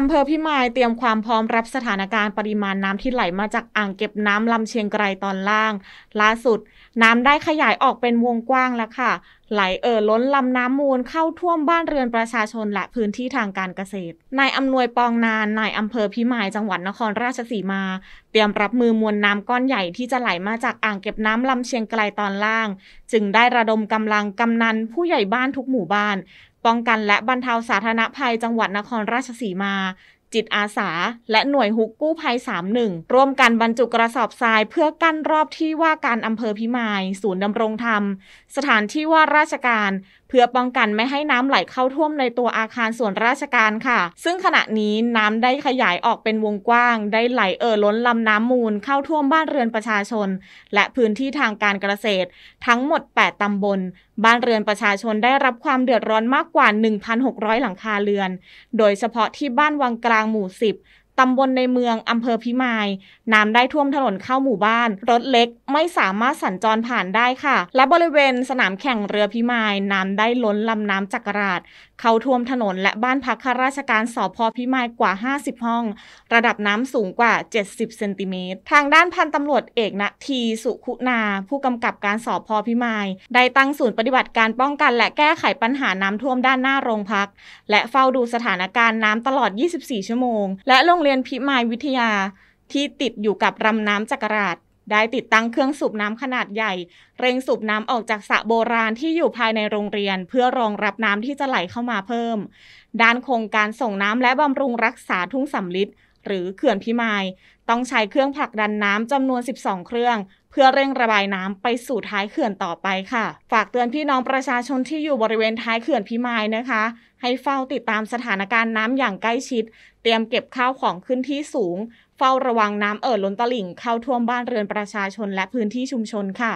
อำเภอพิมายเตรียมความพร้อมรับสถานการณ์ปริมาณน้ำที่ไหลมาจากอ่างเก็บน้ำลำเชียงไกรตอนล่างล่าสุดน้ำได้ขยายออกเป็นวงกว้างแล้วค่ะ ไหลเอ่อล้นลำน้ำมูลเข้าท่วมบ้านเรือนประชาชนและพื้นที่ทางการเกษตรนายอำนวยปองนานนายอำเภอพิมายจังหวัดนครราชสีมา เตรียมรับมือมวลน้ำก้อนใหญ่ที่จะไหลมาจากอ่างเก็บน้ำลำเชียงไกรตอนล่าง จึงได้ระดมกำลังกำนันผู้ใหญ่บ้านทุกหมู่บ้านป้องกันและบรรเทาสาธารณภัยจังหวัดนครราชสีมาจิตอาสา และหน่วยฮุกกู้ภัย 31 ร่วมกันบรรจุกระสอบทรายเพื่อกั้นรอบที่ว่าการอำเภอพิมาย ศูนย์ดำรงธรรม สถานที่ว่าราชการ เพื่อป้องกันไม่ให้น้ำไหลเข้าท่วมในตัวอาคารส่วนราชการค่ะ ซึ่งขณะนี้น้ำได้ขยายออกเป็นวงกว้าง ได้ไหลเอ่อล้นลำน้ำมูลเข้าท่วมบ้านเรือนประชาชน และพื้นที่ทางการเกษตร ทั้งหมด 8ตำบล บ้านเรือนประชาชนได้รับความเดือดร้อนมากกว่า 1,600 หลังคาเรือน โดยเฉพาะที่บ้านวังกลางางหมู่สิบตำบลในเมืองอำเภอพิมาย น้ำได้ท่วมถนนเข้าหมู่บ้าน รถเล็กไม่สามารถสัญจรผ่านได้ค่ะ และบริเวณสนามแข่งเรือพิมายน้ำได้ล้นลำน้ำจักรราชเข้าท่วมถนนและบ้านพักข้าราชการสอพอพิมายกว่า 50 ห้อง ระดับน้ำสูงกว่า 70 เซนติเมตรทางด้านพันตำรวจเอกณทีสุขุนา ผู้กำกับการสอพอพิมาย ได้ตั้งศูนย์ปฏิบัติการป้องกัน และแก้ไขปัญหาน้ำท่วมด้านหน้าโรงพัก และเฝ้าดูสถานการณ์น้ำตลอด 24 ชั่วโมง และลงรียนพิมายวิทยาที่ติดอยู่กับรำน้ำจักราชได้ติดตั้งเครื่องสูบน้ำขนาดใหญ่ เร่งสูบน้ำออกจากสระโบราณที่อยู่ภายในโรงเรียน เพื่อรองรับน้ำที่จะไหลเข้ามาเพิ่ม ด้านโครงการส่งน้ำและบำรุงรักษาทุ่งสำลิดหรือเขื่อนพิมาย ต้องใช้เครื่องผลักดันน้ำจำนวน 12 เครื่อง เพื่อเร่งระบายน้ำไปสู่ท้ายเขื่อนต่อไปค่ะ ฝากเตือนพี่น้องประชาชนที่อยู่บริเวณท้ายเขื่อนพิมายนะคะ ให้เฝ้าติดตามสถานการณ์น้ำอย่างใกล้ชิด เตรียมเก็บข้าวของขึ้นที่สูง เฝ้าระวังน้ำเอ่อล้นตลิ่งเข้าท่วมบ้านเรือนประชาชนและพื้นที่ชุมชนค่ะ